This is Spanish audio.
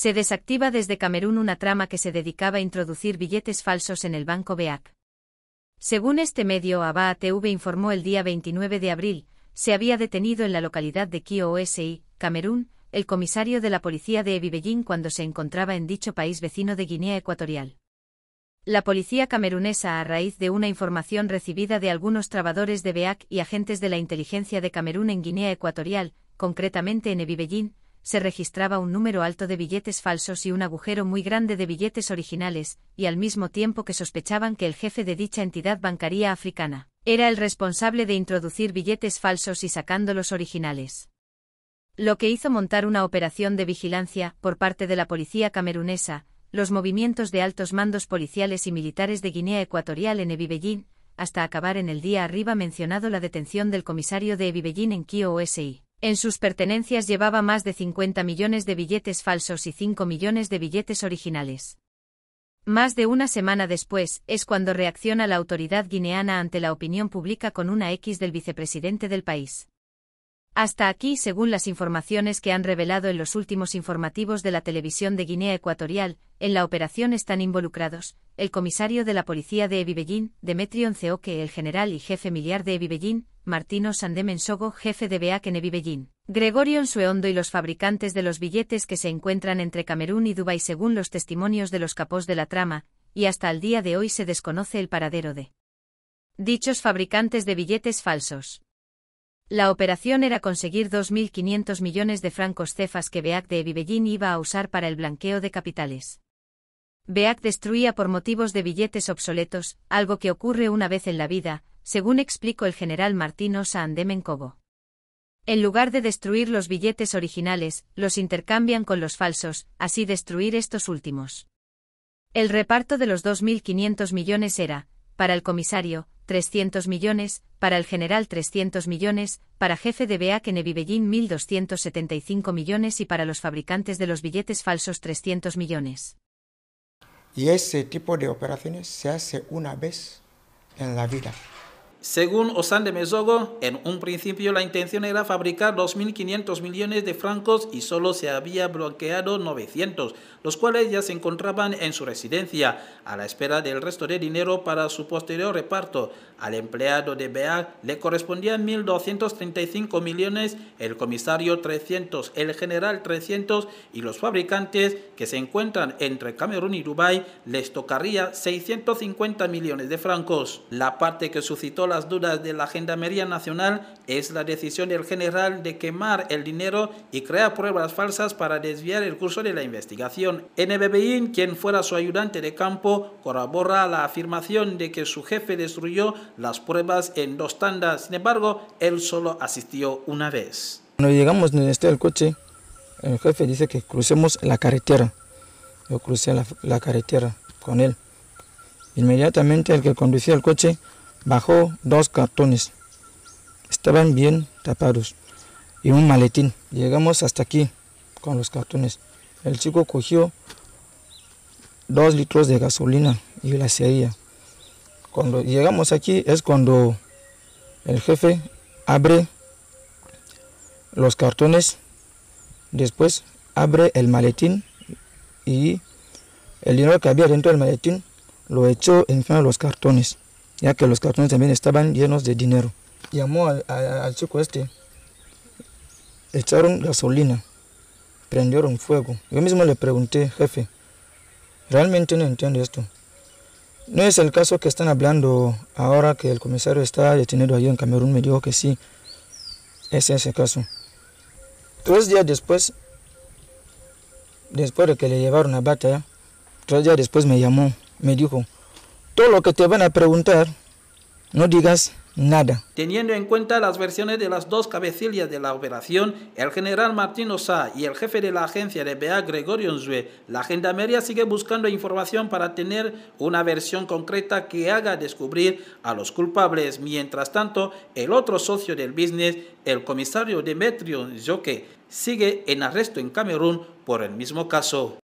Se desactiva desde Camerún una trama que se dedicaba a introducir billetes falsos en el Banco BEAC. Según este medio, ABA TV informó el día 29 de abril, se había detenido en la localidad de Kiosi, Camerún, el comisario de la policía de Ebibellín cuando se encontraba en dicho país vecino de Guinea Ecuatorial. La policía camerunesa, a raíz de una información recibida de algunos trabajadores de BEAC y agentes de la inteligencia de Camerún en Guinea Ecuatorial, concretamente en Ebibellín, se registraba un número alto de billetes falsos y un agujero muy grande de billetes originales, y al mismo tiempo que sospechaban que el jefe de dicha entidad bancaria africana era el responsable de introducir billetes falsos y sacando los originales. Lo que hizo montar una operación de vigilancia, por parte de la policía camerunesa, los movimientos de altos mandos policiales y militares de Guinea Ecuatorial en Ebibellín, hasta acabar en el día arriba mencionado la detención del comisario de Ebibellín en Kiosi. En sus pertenencias llevaba más de 50 millones de billetes falsos y 5 millones de billetes originales. Más de una semana después, es cuando reacciona la autoridad guineana ante la opinión pública con una X del vicepresidente del país. Hasta aquí, según las informaciones que han revelado en los últimos informativos de la televisión de Guinea Ecuatorial, en la operación están involucrados el comisario de la policía de Ebibellín, Demetrio Ceoque, el general y jefe miliar de Ebibellín, Martino Sandemensogo, jefe de BEAC en Ebibellín, Gregorio Sueondo y los fabricantes de los billetes que se encuentran entre Camerún y Dubái según los testimonios de los capos de la trama, y hasta el día de hoy se desconoce el paradero de dichos fabricantes de billetes falsos. La operación era conseguir 2.500 millones de francos cefas que Beac de Evibellín iba a usar para el blanqueo de capitales. Beac destruía por motivos de billetes obsoletos, algo que ocurre una vez en la vida, según explicó el general Martino Saandemen Cobo. En lugar de destruir los billetes originales, los intercambian con los falsos, así destruir estos últimos. El reparto de los 2.500 millones era, para el comisario, 300 millones, para el general 300 millones, para jefe de BEAC en Evibellín 1.275 millones y para los fabricantes de los billetes falsos 300 millones. Y ese tipo de operaciones se hace una vez en la vida. Según Osan de Mesogo, en un principio la intención era fabricar 2.500 millones de francos y solo se había bloqueado 900, los cuales ya se encontraban en su residencia, a la espera del resto de dinero para su posterior reparto. Al empleado de BEA le correspondían 1.235 millones, el comisario 300, el general 300 y los fabricantes que se encuentran entre Camerún y Dubái les tocaría 650 millones de francos. La parte que suscitó las dudas de la Gendarmería Nacional es la decisión del general de quemar el dinero y crear pruebas falsas para desviar el curso de la investigación. NBBIN, quien fuera su ayudante de campo, corrobora la afirmación de que su jefe destruyó las pruebas en dos tandas. Sin embargo, él solo asistió una vez. Cuando llegamos en este el coche, el jefe dice que crucemos la carretera. Yo crucé la carretera con él. Inmediatamente el que conducía el coche bajó dos cartones. Estaban bien tapados y un maletín. Llegamos hasta aquí con los cartones. El chico cogió dos litros de gasolina y la cerilla. Cuando llegamos aquí es cuando el jefe abre los cartones, después abre el maletín y el dinero que había dentro del maletín lo echó encima de los cartones ya que los cartones también estaban llenos de dinero. Llamó al, chico este, echaron gasolina, prendieron fuego. Yo mismo le pregunté, jefe, realmente no entiendo esto. No es el caso que están hablando ahora que el comisario está detenido allí en Camerún. Me dijo que sí, ese es el caso. Tres días después, después de que le llevaron a bata tres días después me llamó, me dijo, todo lo que te van a preguntar, no digas nada. Teniendo en cuenta las versiones de las dos cabecillas de la operación, el general Martín Osa y el jefe de la agencia de BA Gregorio Nzue, la gendarmería sigue buscando información para tener una versión concreta que haga descubrir a los culpables. Mientras tanto, el otro socio del business, el comisario Demetrio Joque, sigue en arresto en Camerún por el mismo caso.